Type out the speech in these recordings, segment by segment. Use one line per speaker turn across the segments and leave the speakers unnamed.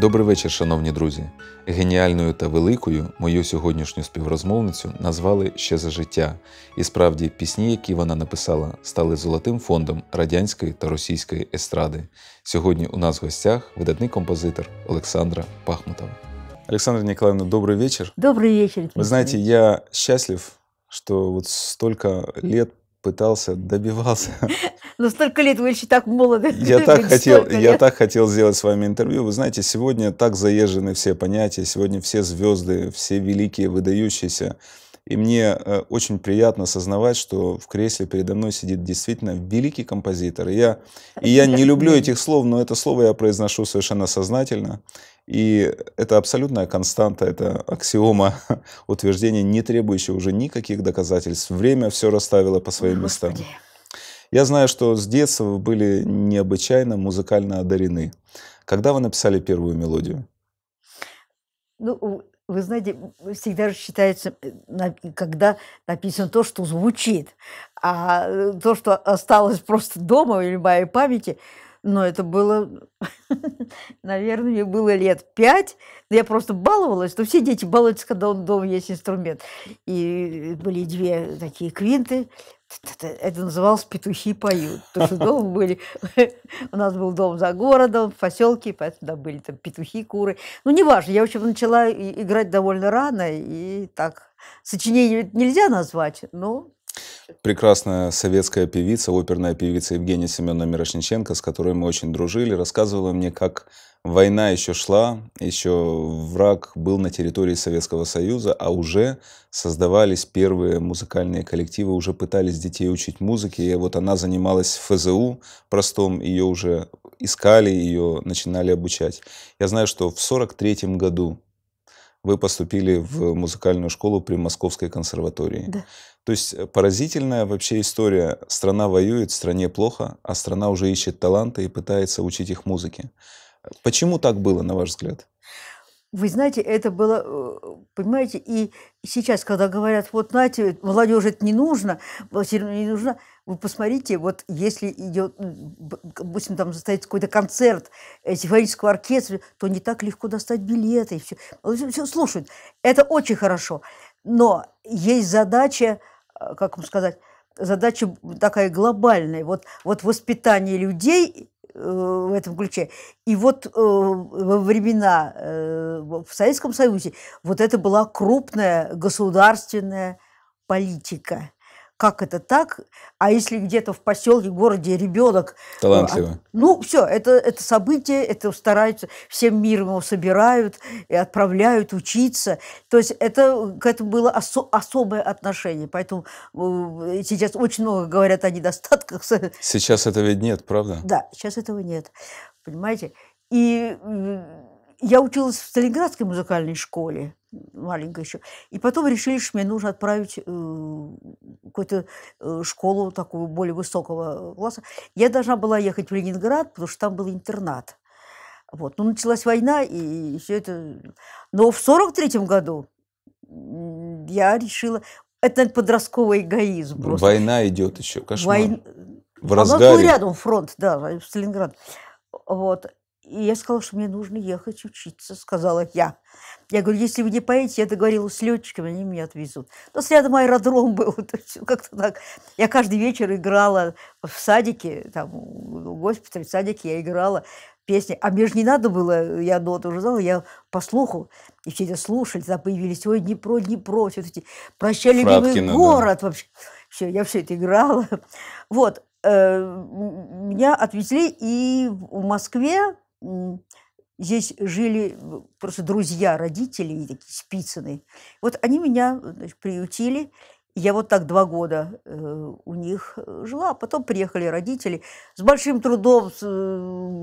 Добрий вечір, шановні друзі. Геніальною та великою мою сьогоднішню співрозмовницю назвали ще за життя, і справді пісні, які вона написала, стали золотим фондом радянської та російської естради. Сьогодні у нас в гостях видатний композитор Олександра Пахмутова. Олександра Ніколаївна, добрий вечір.
Добрый вечер. Вы знаете,
я щаслив, що вот столько лет пытался, добивался.
Но ну, столько лет вы еще так молоды. Я так хотел, я
так хотел сделать с вами интервью. Вы знаете, сегодня так заезжены все понятия, сегодня все звезды, все великие, выдающиеся. И мне э, очень приятно осознавать, что в кресле передо мной сидит действительно великий композитор. И я, и я не люблю этих слов, но это слово я произношу совершенно сознательно. И это абсолютная константа, это аксиома утверждения, не требующее уже никаких доказательств. Время все расставило по своим местам. Я знаю, что с детства вы были необычайно музыкально одарены. Когда вы написали первую мелодию?
Ну, вы знаете, всегда считается, э, когда написано то, что звучит, а э, то, что осталось просто дома или в моей памяти – но это было, наверное, мне было лет пять. Я просто баловалась, но все дети балуются, когда он дома есть инструмент. И были две такие квинты. Это называлось «Петухи поют». Потому что дома были... У нас был дом за городом, в поселке, поэтому да, были там петухи, куры. Ну, неважно, я, в общем, начала играть довольно рано, и так сочинение нельзя назвать, но
прекрасная советская певица, оперная певица Евгения Семеновна Мирошниченко, с которой мы очень дружили, рассказывала мне, как война еще шла, еще враг был на территории Советского Союза, а уже создавались первые музыкальные коллективы, уже пытались детей учить музыке. И вот она занималась ФЗУ простом, ее уже искали, ее начинали обучать. Я знаю, что в 1943 году вы поступили в музыкальную школу при Московской консерватории. Да. То есть э, поразительная вообще история. Страна воюет, стране плохо, а страна уже ищет таланты и пытается учить их музыке. Почему так было, на ваш взгляд?
Вы знаете, это было, э, понимаете, и сейчас, когда говорят, вот, знаете, молодежи это не нужно, молодежь не нужна, вы посмотрите, вот если идет, допустим, там состоится какой-то концерт симфонического оркестра, то не так легко достать билеты, и все. Все слушают. Это очень хорошо. Но есть задача, э, как вам сказать, задача такая глобальная. Вот, вот воспитание людей э, в этом ключе. И вот во времена в Советском Союзе вот это была крупная государственная политика. Как это так? А если где-то в поселке, городе ребенок... Э, а, Талантливый. Ну, все, это, это событие, это стараются, всем миром его собирают и отправляют учиться. То есть это, к этому было осо, особое отношение. Поэтому э, сейчас очень много говорят о недостатках.
Сейчас этого ведь нет, правда?
Да, сейчас этого нет. Понимаете? И э, я училась в Сталинградской музыкальной школе, маленькая еще, и потом решили, что мне нужно отправить э, какую-то э, школу такого более высокого э, класса. Я должна была ехать в Ленинград, потому что там был интернат. Вот. Ну, началась война, и, и все это... Но в сорок третьем году я решила... Это подростковый эгоизм просто.
Война идет еще, кошмар. Войн...
В разгаре. Она у рядом фронт, да, в Сталинград. Вот. И я сказала, что мне нужно ехать учиться, сказала я. Я говорю, если вы не поедете, я договорилась с летчиками, они меня отвезут. Но следом аэродром был, то есть как-то так. Я каждый вечер играла в садике, там, в госпитале, в садике я играла песни. А мне же не надо было, я ноты уже знала, я по слуху, и все это слушали, там появились, ой, Днепро, Днепро, все эти, прощай, любимый Фраткина, ну город да. вообще. Все, я все это играла. Вот, э, меня отвезли, и в Москве здесь жили просто друзья родителей, такие спицыны. Вот они меня э, значит, приютили. Я вот так два года э, у них э, жила, а потом приехали родители с большим трудом, в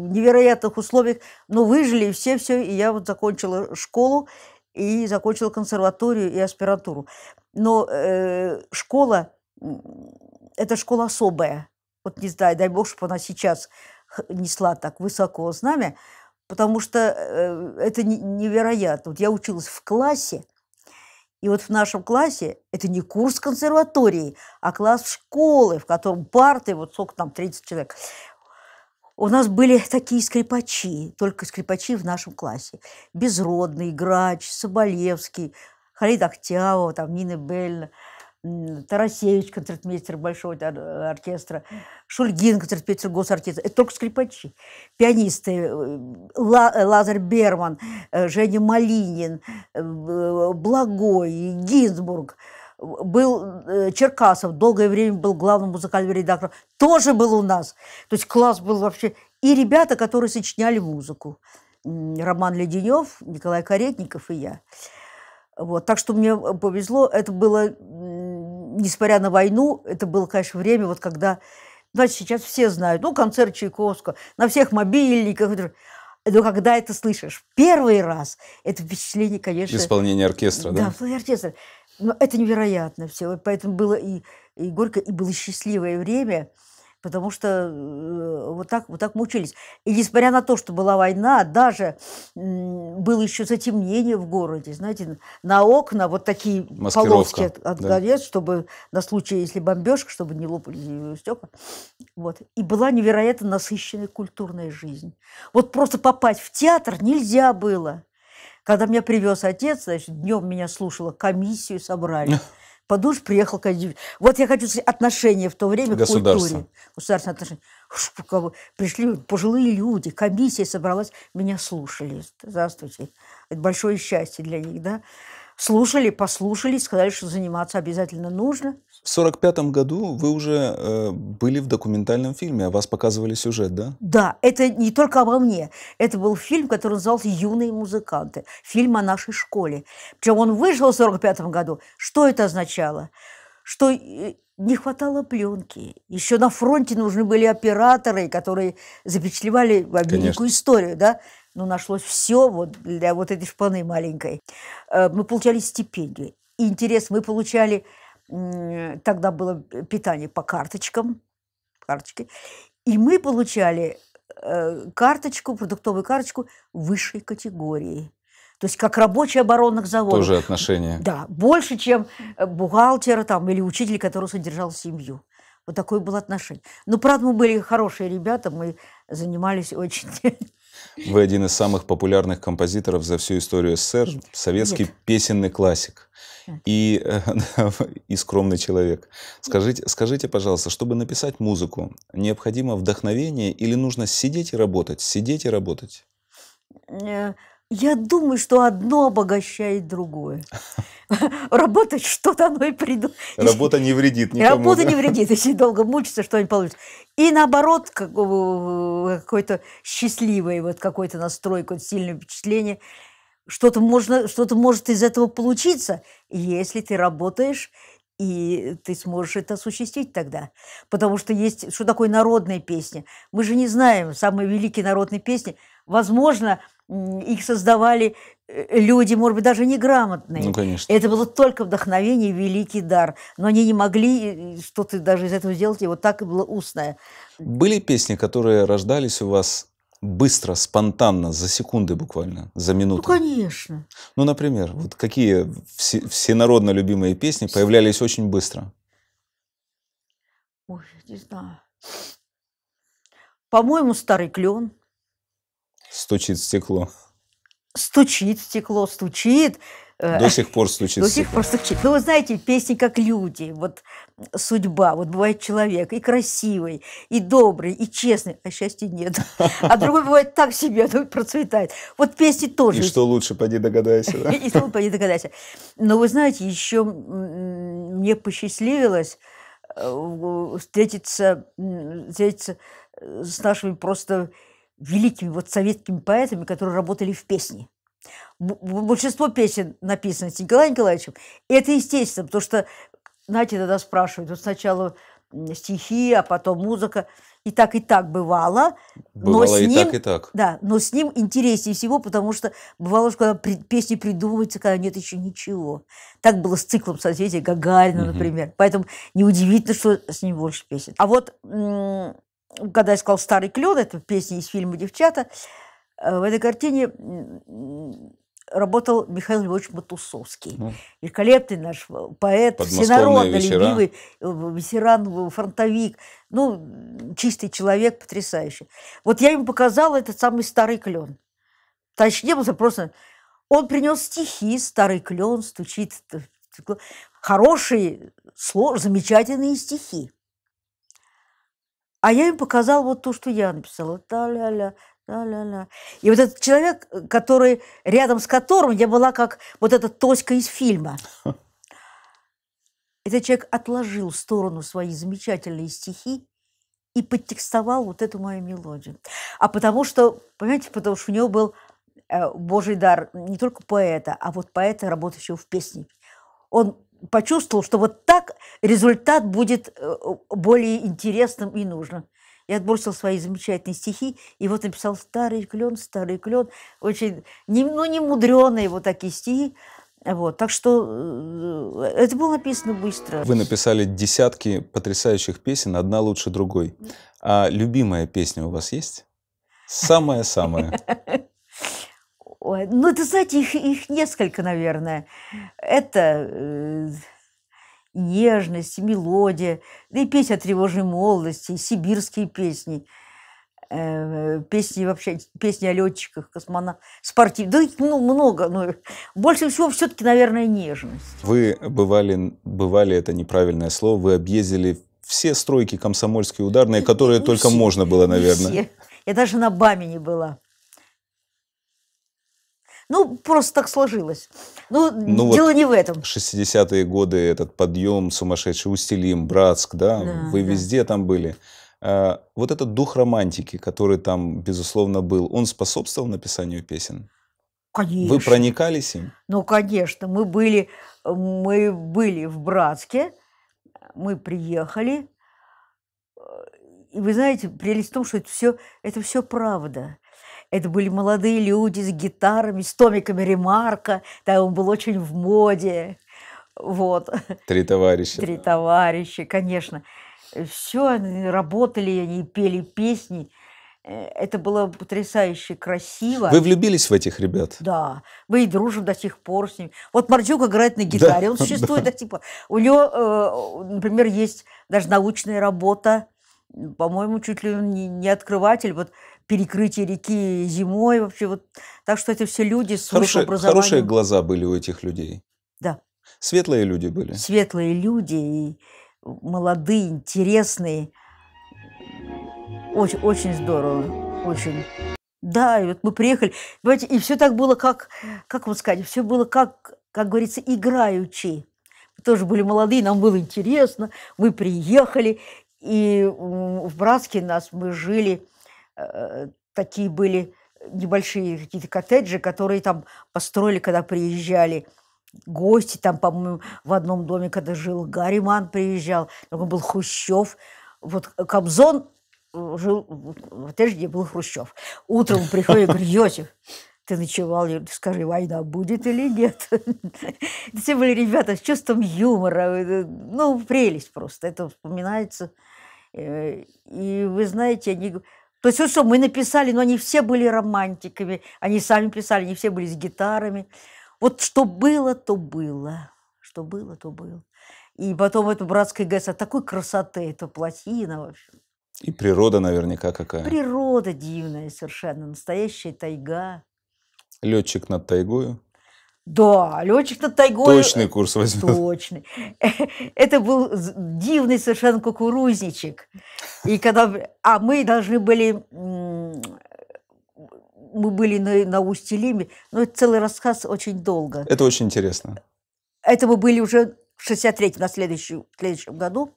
невероятных условиях, но выжили все-все, и я вот закончила школу и закончила консерваторию и аспирантуру. Но э, школа – это школа особая. Вот не знаю, дай бог, чтобы она сейчас несла так высоко знамя, потому что э, это невероятно. Вот я училась в классе, и вот в нашем классе это не курс консерватории, а класс школы, в котором парты, вот сколько там, 30 человек. У нас были такие скрипачи, только скрипачи в нашем классе. Безродный, Грач, Соболевский, Халид Актявова, там, Нина Бельна – Тарасевич, концертмейстер Большого э, оркестра, Шульгин, концертмейстер госоркестра. Это только скрипачи. Пианисты э, э, Лазарь Берман, Женя Малинин, Благой, Гинзбург. Был Черкасов, долгое время был главным музыкальным редактором. Тоже был у нас. То есть класс был вообще. И ребята, которые сочиняли музыку. Роман Леденев, Николай Каретников и я. Вот, так что мне повезло. Это было несмотря на войну, это было, конечно, время, вот когда, значит, сейчас все знают, ну, концерт Чайковского, на всех мобильниках. Но когда это слышишь первый раз, это впечатление, конечно... Исполнение оркестра, да? Да, исполнение оркестра. Но это невероятно все. Поэтому было и, и горько, и было счастливое время – потому что э, вот так, вот так мучились, И несмотря на то, что была война, даже было еще затемнение в городе, знаете, на окна вот такие полоски от, от да. Горец, чтобы на случай, если бомбежка, чтобы не лопали э, стекла. Вот. И была невероятно насыщенная культурная жизнь. Вот просто попасть в театр нельзя было. Когда меня привез отец, значит, днем меня слушала комиссию, собрали. Подумаешь, приехал какой-нибудь. Вот я хочу сказать, отношения в то время к культуре. Государственные отношения. Пришли пожилые люди, комиссия собралась, меня слушали. Здравствуйте. Это большое счастье для них, да? слушали, послушали, сказали, что заниматься обязательно нужно.
В сорок пятом году вы уже э, были в документальном фильме, а вас показывали сюжет, да?
Да, это не только обо мне. Это был фильм, который назывался «Юные музыканты». Фильм о нашей школе. Причем он вышел в сорок пятом году. Что это означало? Что э, не хватало пленки. Еще на фронте нужны были операторы, которые запечатлевали великую историю, да? ну, нашлось все вот для вот этой шпаны маленькой. Э, мы получали стипендию. И интерес мы получали, тогда было питание по карточкам, карточки, и мы получали э, карточку, продуктовую карточку высшей категории. То есть как рабочий оборонных заводов. Тоже
отношения. Да,
больше, чем бухгалтера там, или учитель, который содержал семью. Вот такое было отношение. Но, правда, мы были хорошие ребята, мы занимались очень
Вы один из самых популярных композиторов за всю историю СССР, советский Нет. песенный классик и, э, и скромный человек. Скажите, скажите, пожалуйста, чтобы написать музыку, необходимо вдохновение или нужно сидеть и работать? Сидеть и работать?
Э, я думаю, что одно обогащает другое. работать что-то оно и придут.
Работа не вредит никому. Работа да? не вредит, если
долго мучиться, что-нибудь получится. И наоборот, э, какой-то счастливый вот какой-то настрой, какое сильное впечатление. Что-то можно, что-то может из этого получиться, если ты работаешь и ты сможешь это осуществить тогда. Потому что есть, что такое народные песни? Мы же не знаем самые великие народные песни. Возможно, их создавали Э, люди, может быть, даже неграмотные. Ну, конечно. Это было только вдохновение, великий дар. Но они не могли э, э, что-то даже из этого сделать, и вот так и было устное. Были
песни, которые рождались у вас быстро, спонтанно, за секунды буквально, за минуту?
Ну, конечно.
Ну, например, вот какие все, всенародно любимые песни появлялись очень быстро?
Ой, не знаю. По-моему, «Старый клен».
Стучит стекло
стучит стекло, стучит. Э, до сих пор стучит. До сих пор стучит. Ну, вы знаете, песни как люди. Вот судьба. Вот бывает человек и красивый, и добрый, и честный, а счастья нет. А другой бывает так себе, ну, процветает. Вот песни тоже. И что
лучше, поди догадайся. Да? И что лучше,
поди догадайся. Но вы знаете, еще мне посчастливилось э, встретиться, встретиться э, с нашими просто великими вот советскими поэтами, которые работали в песне. Большинство песен написано с Николаем Николаевичем. И это естественно, потому что, знаете, тогда спрашивают, вот сначала стихи, а потом музыка. И так, и так бывало. Бывало но с и так, и так. Да, но с ним интереснее всего, потому что бывало, что когда песни придумываются, когда нет еще ничего. Так было с циклом созвездия Гагарина, угу. например. Поэтому неудивительно, что с ним больше песен. А вот когда я сказал «Старый клен», это песня из фильма «Девчата», э, в этой картине работал Михаил Львович Матусовский. Ну, Великолепный наш э, поэт, всенародно вечера. любимый, э, ветеран, фронтовик. Ну, чистый человек, потрясающий. Вот я ему показала этот самый старый клен. Точнее, просто он принес стихи, старый клен, стучит. Хорошие, замечательные стихи. А я им показала вот то, что я написала. Та-ля-ля, та-ля-ля. И вот этот человек, э, который, рядом с которым я была как вот эта Тоська из фильма. Этот человек отложил в сторону свои замечательные стихи и подтекстовал вот эту мою мелодию. А потому что, понимаете, потому что у него был э, божий дар не только поэта, а вот поэта, работающего в песне. Он почувствовал, что вот так результат будет э, более интересным и нужным. Я отбросил свои замечательные стихи, и вот написал «Старый клен, старый клен», очень, не, ну, не мудреные вот такие стихи, вот, так что э, это было написано быстро. Вы
написали десятки потрясающих песен, одна лучше другой. А любимая песня у вас есть? Самая-самая.
Ой, ну, это, знаете, их, их несколько, наверное. Это э, нежность, мелодия, да и песня о тревожной молодости, и сибирские песни, э, песни вообще, песни о летчиках, космонавтах, спортив. Да их ну, много, но больше всего все-таки, наверное, нежность.
Вы бывали, бывали, это неправильное слово, вы объездили все стройки комсомольские ударные, э, которые не, только все, можно было, наверное. Все.
Я даже на Баме не была. Ну, просто так сложилось. Ну, ну дело вот не в этом.
60-е годы, этот подъем сумасшедший, Устилим, Братск, да, да вы да. везде там были. А, вот этот дух романтики, который там, безусловно, был, он способствовал написанию песен? Конечно. Вы проникались им?
Ну, конечно. Мы были, мы были в Братске, мы приехали. И вы знаете, прелесть в том, что это все, это все правда. Это были молодые люди с гитарами, с томиками Ремарка. Да, он был очень в моде. Вот.
Три товарища. Три
товарища, конечно. Все, они работали, они пели песни. Э, это было потрясающе красиво. Вы влюбились
в этих ребят?
Да. Мы и дружим до сих пор с ними. Вот Мордюк играет на гитаре, да, он существует да. до сих пор. У него, э, например, есть даже научная работа, по-моему, чуть ли не, не открыватель. Вот перекрытие реки зимой вообще. Вот. Так что это все люди с хорошие, образованием. Хорошие
глаза были у этих людей. Да. Светлые люди были.
Светлые люди и молодые, интересные. Очень, очень здорово, очень. Да, и вот мы приехали. Понимаете, и все так было, как, как вот сказать, все было как, как говорится, играючи. Мы тоже были молодые, нам было интересно. Мы приехали, и в Братске нас мы жили Э, такие были небольшие какие-то коттеджи, которые там построили, когда приезжали гости. Там, по-моему, в одном доме, когда жил Гарриман, приезжал, там был Хрущев. Вот Кобзон э, жил в коттедже, где был Хрущев. Утром приходит, говорит, Йосиф, ты ночевал, ты скажи, война будет или нет. Все были ребята с чувством юмора, ну, прелесть просто, это вспоминается. Э, и вы знаете, они то есть вот что, мы написали, но они все были романтиками, они сами писали, они все были с гитарами. Вот что было, то было. Что было, то было. И потом это братская ГЭС, от «А такой красоты, это плотина, вообще.
И природа наверняка какая.
Природа дивная совершенно, настоящая тайга.
Летчик над тайгою.
Да, летчик над тайгой... Точный курс возьмет. Точный. Это был дивный совершенно кукурузничек. И когда... А мы должны были... Мы были на, на устье Лиме. Но это целый рассказ очень долго. Это
очень интересно.
Это мы были уже в 63-м, на следующем, следующем году.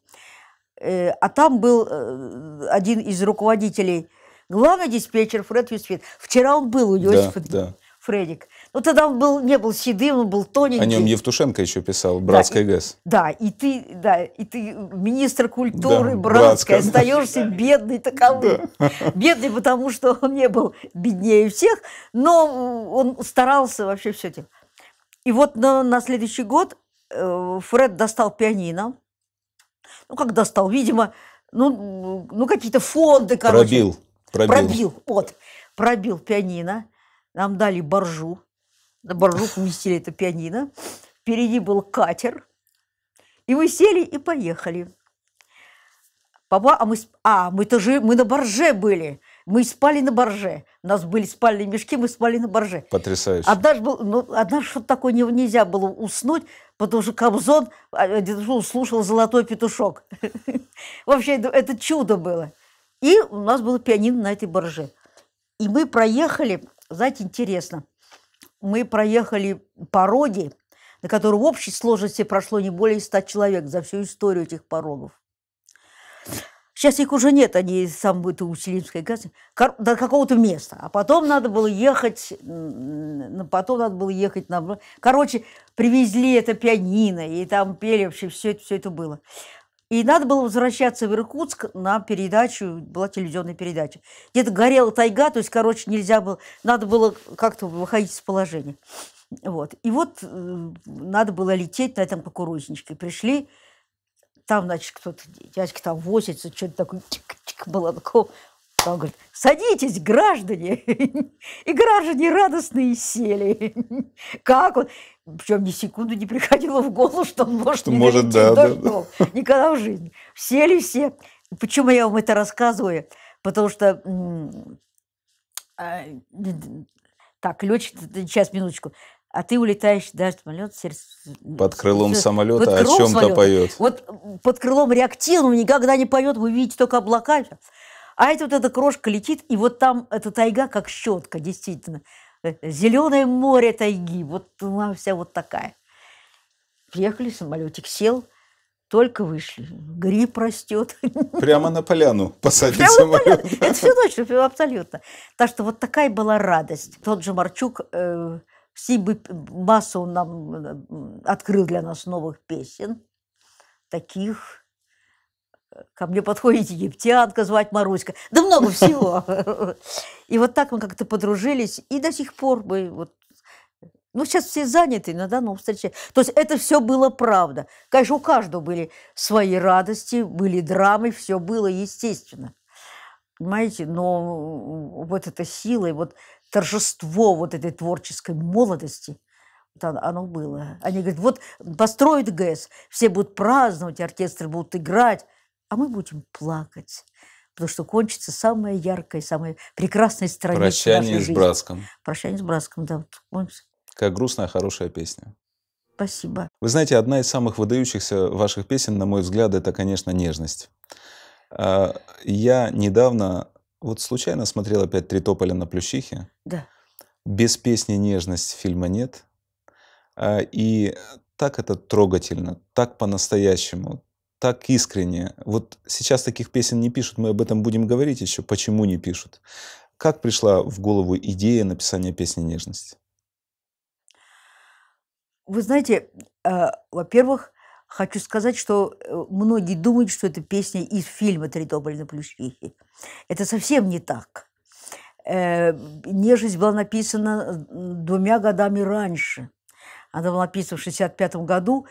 Э, а там был э, один из руководителей, главный диспетчер Фред Юсфит. Вчера он был у Йосифа да, да. Фредик. Да. Ну, тогда он был, не был седым, он был тоненький. О нем
Евтушенко еще писал, «Братская да, ГЭС». И,
да, и ты, да, и ты министр культуры да, братская, остаешься да. бедный таковым. Да. Бедный, потому что он не был беднее всех, но он старался вообще все тем. И вот на, на следующий год э, Фред достал пианино. Ну, как достал, видимо, ну, ну какие-то фонды, короче. Пробил.
Пробил. Пробил,
вот. Пробил пианино. Нам дали боржу на баржу поместили это пианино. Впереди был катер. И мы сели и поехали. Папа, а мы, а, мы, тоже, мы на барже были. Мы спали на барже, У нас были спальные мешки, мы спали на барже. Потрясающе. Однажды, был, ну, однажды что-то такое не, нельзя было уснуть, потому что Кобзон а, слушал «Золотой петушок». Вообще, это чудо было. И у нас было пианино на этой барже, И мы проехали, знаете, интересно, мы проехали пороги, на которые в общей сложности прошло не более 100 человек за всю историю этих порогов. Сейчас их уже нет, они сам это у Селимской газы, до какого-то места. А потом надо было ехать, потом надо было ехать на... Короче, привезли это пианино, и там пели вообще, все это, все это было. И надо было возвращаться в Иркутск на передачу, была телевизионная передача. Где-то горела тайга, то есть, короче, нельзя было, надо было как-то выходить из положения. Вот. И вот э, надо было лететь на этом кукурузничке. Пришли, там, значит, кто-то, дядька там возится, что-то такое, Тик-тик, было такого. Он говорит, садитесь, граждане. И граждане радостные сели. Как он? Причем ни секунду не приходило в голову, что он может что не может, да, да, да. Никогда в жизни. Сели все. Почему я вам это рассказываю? Потому что а, так, летчик, сейчас, минуточку. А ты улетаешь, да, самолет, сердце... Под крылом самолета под а крылом о чем-то поет. Вот под крылом реактивного никогда не поет, вы видите только облака. А это вот эта крошка летит, и вот там эта тайга как щетка, действительно. Э, э, Зеленое море тайги, вот она вся вот такая. Приехали, самолетик сел, только вышли. Гриб растет.
Прямо на поляну посадить самолет.
Это все точно, абсолютно. Так что вот такая была радость. Тот же Марчук э, всей бы массу он нам э, открыл для нас новых песен, таких ко мне подходит египтянка звать Маруська, да много всего. И вот так мы как-то подружились, и до сих пор мы вот ну, сейчас все заняты, иногда ну, встречаем. То есть это все было правда. Конечно, у каждого были свои радости, были драмы, все было естественно. Понимаете, но вот эта сила и вот торжество вот этой творческой молодости, вот оно, оно было. Они говорят, вот построят ГЭС, все будут праздновать, оркестры будут играть а мы будем плакать, потому что кончится самая яркая, самая прекрасная страница Прощание нашей с жизни. Братском. Прощание с Братском, да. Вот.
Как грустная, хорошая песня. Спасибо. Вы знаете, одна из самых выдающихся ваших песен, на мой взгляд, это, конечно, «Нежность». А, я недавно, вот случайно смотрел опять «Три тополя на плющихе». Да. Без песни «Нежность» фильма нет. А, и так это трогательно, так по-настоящему, так искренне. Вот сейчас таких песен не пишут, мы об этом будем говорить еще, почему не пишут. Как пришла в голову идея написания песни «Нежность»?
Вы знаете, э, во-первых, хочу сказать, что э, многие думают, что это песня из фильма «Три на плющихе». Это совсем не так. Э, «Нежность» была написана э, двумя годами раньше. Она была написана в 1965 году.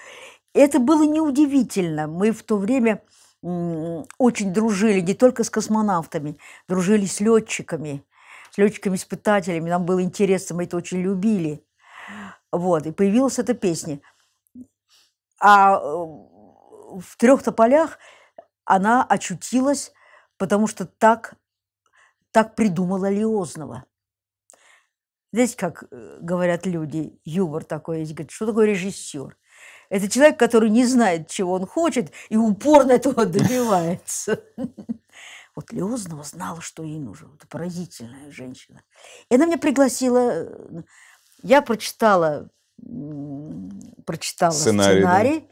Это было неудивительно. Мы в то время очень дружили не только с космонавтами, дружили с летчиками, с летчиками-испытателями. Нам было интересно, мы это очень любили. Вот, и появилась эта песня. А э, в трех тополях она очутилась, потому что так, так придумала Лиознова. Знаете, как э, говорят люди, юмор такой есть, говорит, что такое режиссер? Это человек, который не знает, чего он хочет, и упорно этого добивается. Вот Леознова знала, что ей нужно. Это поразительная женщина. И она меня пригласила. Э, я прочитала, прочитала сценарий, сценарий да.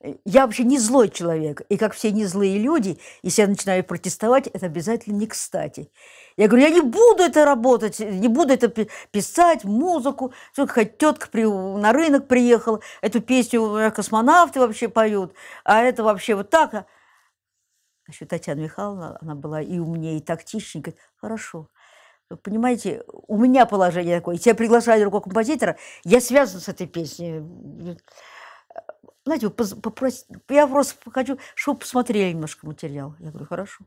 Э, я вообще не злой человек. И как все не злые люди, если я начинаю протестовать, это обязательно не кстати. Я говорю, я не буду это работать, не буду это писать, музыку. Все, хоть тетка при, на рынок приехала, эту песню э, космонавты вообще поют, а это вообще вот так. А. Еще Татьяна Михайловна, она была и умнее, и тактичнее, говорит, хорошо. Вы понимаете, у меня положение такое. Если тебя приглашаю другого композитора, я связан с этой песней. Знаете, попросить, я просто хочу, чтобы посмотрели немножко материал. Я говорю, хорошо.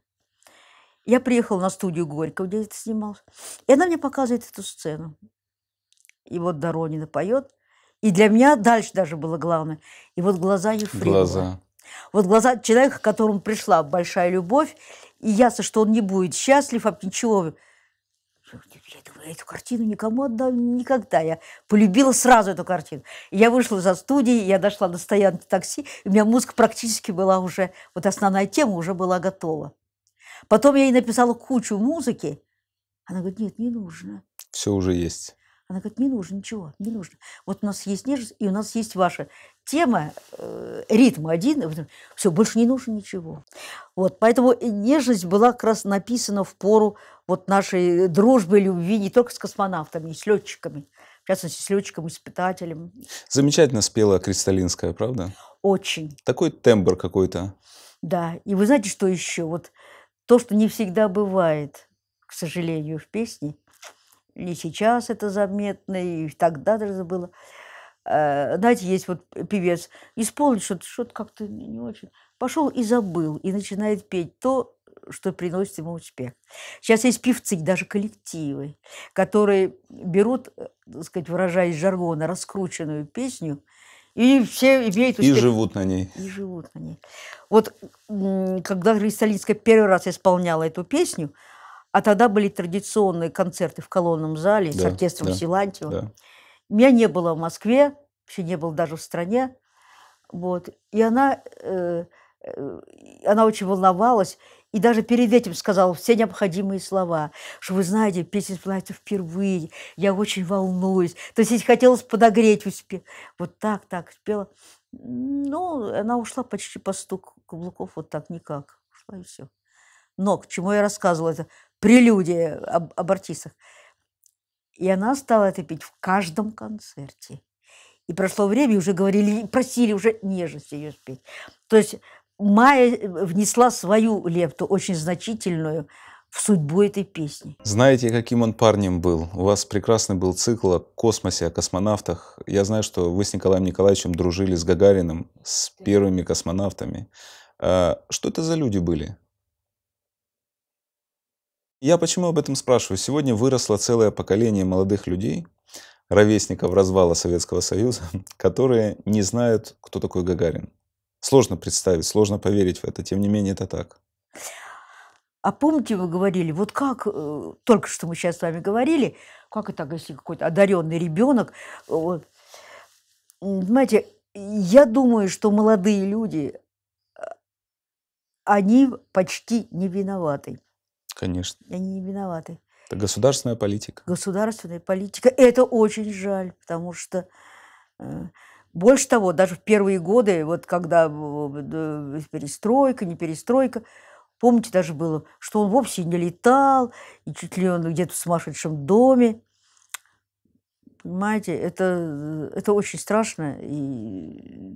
Я приехал на студию Горького, где это снималось. И она мне показывает эту сцену. И вот Доронина поет. И для меня дальше даже было главное. И вот глаза Ефремова. Глаза. Вот глаза человека, к которому пришла большая любовь. И ясно, что он не будет счастлив, а ничего я думаю, эту картину никому отдам никогда. Я полюбила сразу эту картину. я вышла за студии, я дошла до стоянки такси, у меня мозг практически была уже, вот основная тема уже была готова. Потом я ей написала кучу музыки. Она говорит, нет, не нужно.
Все уже есть.
Она говорит, не нужно ничего, не нужно. Вот у нас есть нежность, и у нас есть ваша тема, э, ритм один, все, больше не нужно ничего. Вот, поэтому нежность была как раз написана в пору вот нашей э, дружбы, любви не только с космонавтами, и с летчиками. В частности, с летчиком, испытателем.
Замечательно спела Кристалинская, правда? Очень. Такой тембр какой-то.
Да. И вы знаете, что еще? Вот то, что не всегда бывает, к сожалению, в песне. И сейчас это заметно, и тогда даже было. Э, знаете, есть вот певец, исполнил что-то, что-то как-то не очень. Пошел и забыл, и начинает петь то, что приносит ему успех. Сейчас есть певцы, даже коллективы, которые берут, э, так сказать, выражаясь жаргона, раскрученную песню, и все имеют успех. И живут на ней. И живут на ней. Вот когда Кристалинская первый раз исполняла эту песню, а тогда были традиционные концерты в колонном зале да, с оркестром да, Силантьева. Да. Меня не было в Москве, вообще не было даже в стране. Вот. И она, э, э она очень волновалась. И даже перед этим сказал все необходимые слова, что вы знаете, песня исполняется впервые, я очень волнуюсь. То есть хотелось подогреть успех. Вот так, так спела. Ну, она ушла почти по стук каблуков, вот так никак. Ушла и все. Но к чему я рассказывала, это прелюдия об, об артистах. И она стала это петь в каждом концерте. И прошло время, и уже говорили, просили уже нежности ее спеть. То есть Майя э, внесла свою лепту, очень значительную, в судьбу этой песни.
Знаете, каким он парнем был? У вас прекрасный был цикл о космосе, о космонавтах. Я знаю, что вы с Николаем Николаевичем дружили с Гагариным, с первыми космонавтами. А что это за люди были? Я почему об этом спрашиваю? Сегодня выросло целое поколение молодых людей, ровесников развала Советского Союза, которые не знают, кто такой Гагарин. Сложно представить, сложно поверить в это, тем не менее это так.
А помните, вы говорили, вот как, э, только что мы сейчас с вами говорили, как это, если какой-то одаренный ребенок, вот, понимаете, я думаю, что молодые люди, э, они почти не виноваты. Конечно. Они не виноваты.
Это государственная политика.
Государственная политика. Это очень жаль, потому что э, больше того, даже в первые годы, вот когда э, перестройка, не перестройка, помните, даже было, что он вовсе не летал, и чуть ли он где-то в сумасшедшем доме. Понимаете, это, э, это очень страшно, и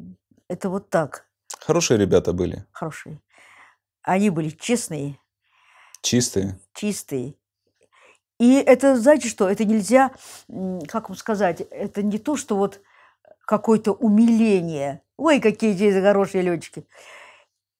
это вот так.
Хорошие ребята были.
Хорошие. Они были честные. Чистые. Чистые. И это, знаете что, это нельзя, как вам сказать, это не то, что вот какое-то умиление. Ой, какие здесь хорошие летчики.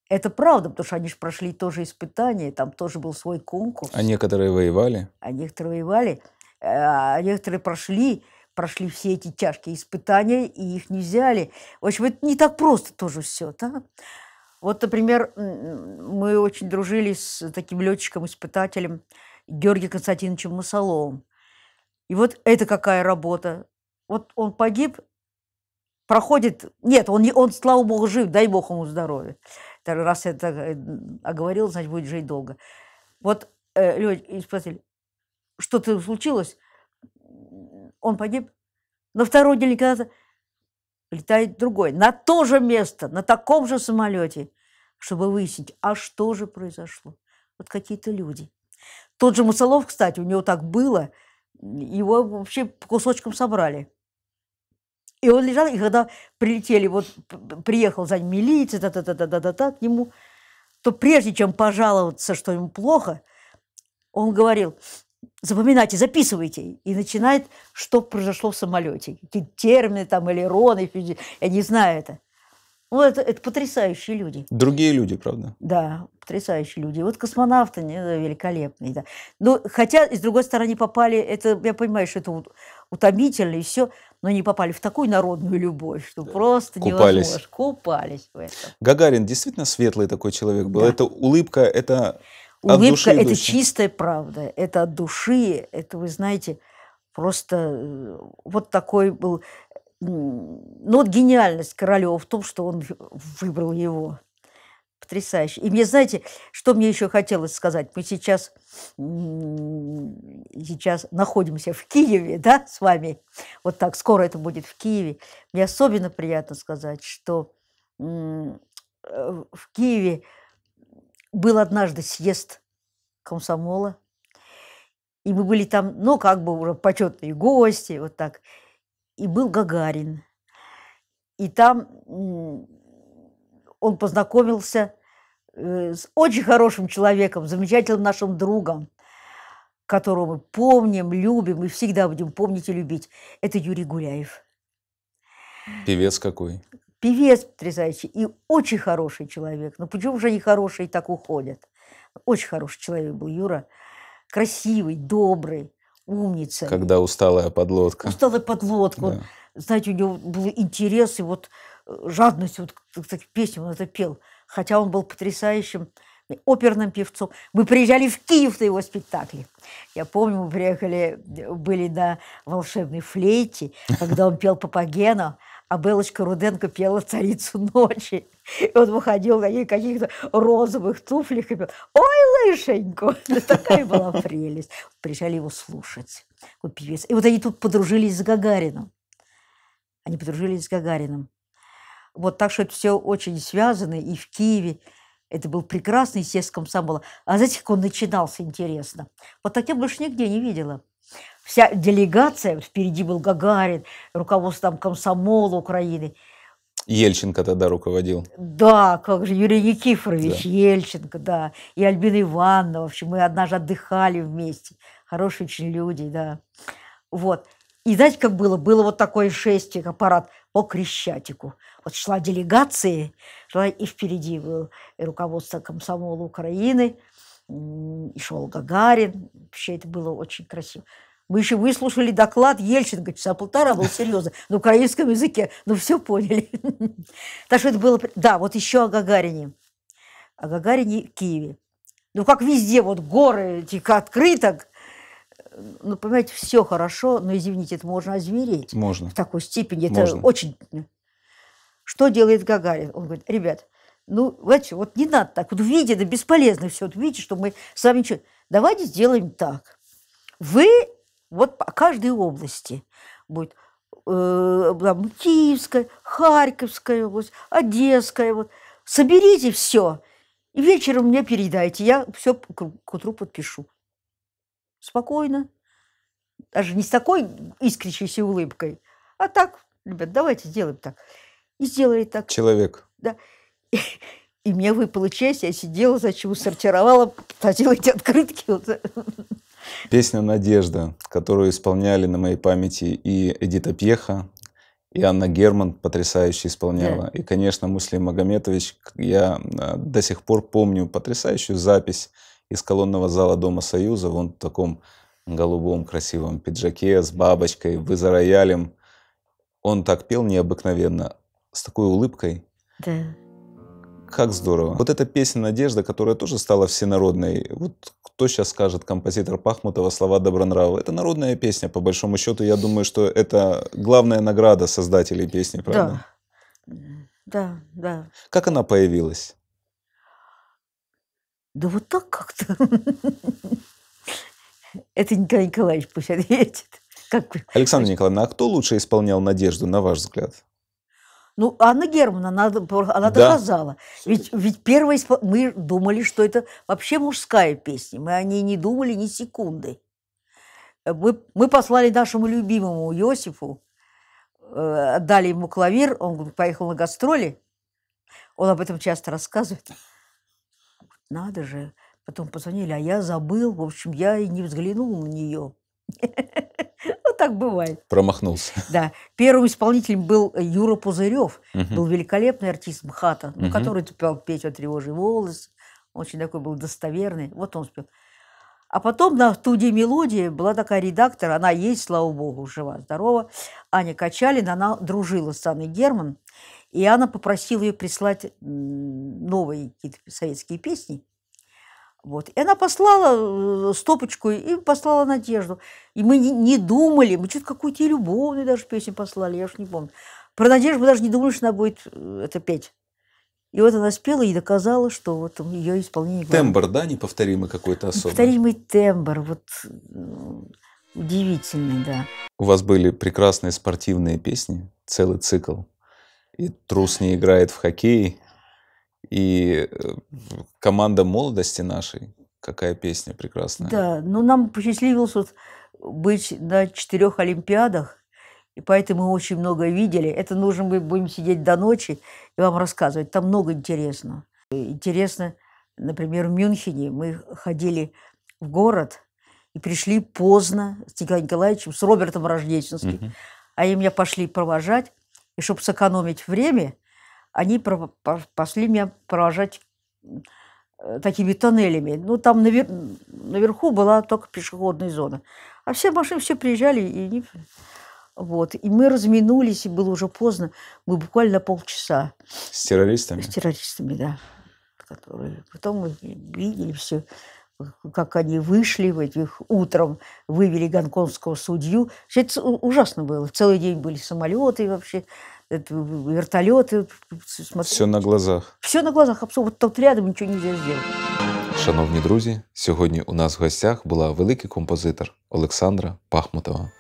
Это правда, потому что они же прошли тоже испытания, там тоже был свой а конкурс.
А некоторые воевали?
А некоторые воевали, а некоторые прошли, прошли все эти тяжкие испытания, и их не взяли. В общем, это не так просто тоже все. Да? Вот, например, мы очень дружили с таким летчиком-испытателем Георгием Константиновичем Масоловым. И вот это какая работа. Вот он погиб, проходит... Нет, он, он, слава богу, жив, дай бог ему здоровья. Раз это оговорил, значит, будет жить долго. Вот э, люди спросили, что-то случилось, он погиб. На второй день когда-то летает другой, на то же место, на таком же самолете, чтобы выяснить, а что же произошло. Вот какие-то люди. Тот же Масолов, кстати, у него так было, его вообще по кусочкам собрали – и он лежал, и когда прилетели, вот приехал за ним милиция, да-да-да-да-да-да, та к нему, то прежде чем пожаловаться, что ему плохо, он говорил, запоминайте, записывайте. И начинает, что произошло в самолете. Какие термины там, или роны, я не знаю это. Ну, это, это потрясающие люди.
Другие люди, правда.
Да, потрясающие люди. Вот космонавты не, великолепные, да. Ну, хотя, с другой стороны, попали, это, я понимаю, что это утомительно и все, но не попали в такую народную любовь, что да. просто Купались. невозможно. Купались в этом.
Гагарин действительно светлый такой человек был. Да. Это улыбка, это Улыбка от души это
чистая правда, это от души, это, вы знаете, просто э, вот такой был ну, вот гениальность Королева в том, что он выбрал его. Потрясающе. И мне, знаете, что мне еще хотелось сказать? Мы сейчас, сейчас находимся в Киеве, да, с вами. Вот так, скоро это будет в Киеве. Мне особенно приятно сказать, что в Киеве был однажды съезд комсомола, и мы были там, ну, как бы уже почетные гости, вот так – и был Гагарин. И там он познакомился э, с очень хорошим человеком, замечательным нашим другом, которого мы помним, любим и всегда будем помнить и любить. Это Юрий Гуляев.
Певец какой?
Певец потрясающий и очень хороший человек. Но ну, почему же они хорошие так уходят? Очень хороший человек был Юра. Красивый, добрый, умница. Когда
усталая подлодка.
Усталая подлодка. Да. Знаете, у него был интерес и вот э, жадность вот к песням он это пел. Хотя он был потрясающим э, оперным певцом. Мы приезжали в Киев на его спектакли. Я помню, мы приехали, э, были на волшебной флейте, когда он пел Папагена а Белочка Руденко пела «Царицу ночи». И он выходил в каких-то розовых туфлях и пел «Ой, лышеньку!» Такая была прелесть. Приезжали его слушать, вот певец. И вот они тут подружились с Гагарином. Они подружились с Гагарином. Вот так что это все очень связано. И в Киеве это был прекрасный съезд комсомола. А знаете, как он начинался, интересно? Вот так я больше нигде не видела вся делегация, впереди был Гагарин, руководство там комсомола Украины.
Ельченко тогда руководил.
Да, как же, Юрий Никифорович да. Ельченко, да, и Альбина Ивановна, в общем, мы однажды отдыхали вместе, хорошие очень люди, да. Вот. И знаете, как было? Было вот такое шествие, аппарат по Крещатику. Вот шла делегация, шла, и впереди был и руководство комсомола Украины, и шел Гагарин. Вообще это было очень красиво. Мы еще выслушали доклад Ельченко, часа полтора был серьезно, на украинском языке, ну все поняли. Так что это было... Да, вот еще о Гагарине. О Гагарине в Киеве. Ну, как везде, вот горы этих открыток, ну, понимаете, все хорошо, но, извините, это можно озвереть. Можно. В такой степени. Это можно. очень... Ну. Что делает Гагарин? Он говорит, ребят, ну, знаете, вот не надо так. Вот видите, это бесполезно все. Вот видите, что мы с вами Давайте сделаем так. Вы вот по каждой области будет там, Киевская, Харьковская область, Одесская. Вот. Соберите все и вечером мне передайте. Я все к утру подпишу. Спокойно. Даже не с такой искрящейся улыбкой. А так, ребят, давайте сделаем так. И сделали так. Человек. Да. И, и мне выпала честь, я сидела, зачем сортировала, платила эти открытки. Вот.
Песня «Надежда», которую исполняли на моей памяти и Эдита Пьеха, и Анна Герман потрясающе исполняла. Да. И, конечно, Муслим Магометович, я э, до сих пор помню потрясающую запись из колонного зала Дома Союза, вон в таком голубом красивом пиджаке с бабочкой, вы за роялем. Он так пел необыкновенно, с такой улыбкой. Да. Как здорово. Вот эта песня «Надежда», которая тоже стала всенародной, вот кто сейчас скажет композитор Пахмутова слова Добронравова? Это народная песня, по большому счету. Я думаю, что это главная награда создателей песни, правильно?
Да, да, да.
Как она появилась? Да вот так
как-то. Это Николай Николаевич пусть ответит.
Как... Александра Николаевна, а кто лучше исполнял «Надежду», на ваш взгляд?
Ну, Анна Германа, она, она да. доказала. Ведь, ведь первая, мы думали, что это вообще мужская песня. Мы о ней не думали ни секунды. Э, мы, мы послали нашему любимому Иосифу, э, дали ему клавир, он поехал на гастроли. Он об этом часто рассказывает. Надо же. Потом позвонили, а я забыл. В общем, я и не взглянул на нее. так бывает.
Промахнулся.
Да. Первым исполнителем был э, Юра Пузырев. Угу. Был великолепный артист МХАТа, угу. ну, который пел типа, песню «Тревожий волос». Очень такой был достоверный. Вот он спел. А потом на студии «Мелодии» была такая редактор, она есть, слава богу, жива, здорова, Аня Качалин, она дружила с Анной Герман, и она попросила ее прислать новые какие-то советские песни – вот. И она послала э, стопочку и послала Надежду. И мы не, не думали, мы что-то какую-то и любовную даже песню послали, я уж не помню. Про Надежду мы даже не думали, что она будет э, это петь. И вот она спела и доказала, что вот ее исполнение... Тембр,
да, неповторимый какой-то особый? Неповторимый
тембр, вот э, удивительный, да.
У вас были прекрасные спортивные песни, целый цикл. И «Трус не играет в хоккей», и э, команда молодости нашей, какая песня прекрасная.
Да, ну нам посчастливилось вот быть на четырех Олимпиадах, и поэтому мы очень много видели. Это нужно, мы будем сидеть до ночи и вам рассказывать. Там много интересного. Интересно, например, в Мюнхене мы ходили в город и пришли поздно с Николаем Николаевичем, с Робертом Рождественским. а им меня пошли провожать. И чтобы сэкономить время, они пошли меня провожать э, такими тоннелями. Ну, там навер... наверху была только пешеходная зона. А все машины все приезжали, и они... Вот. И мы разминулись, и было уже поздно. Мы буквально полчаса.
С террористами? С
террористами, да. Которые... Потом мы видели все, как они вышли в этих утром, вывели гонконгского судью. Все это ужасно было. Целый день были самолеты вообще. Э, вертолеты.
Все на глазах.
Все на глазах, абсолютно тут рядом ничего нельзя сделать. зробити.
Шановні друзі, сьогодні у нас в гостях була великий композитор Олександра Пахмутова.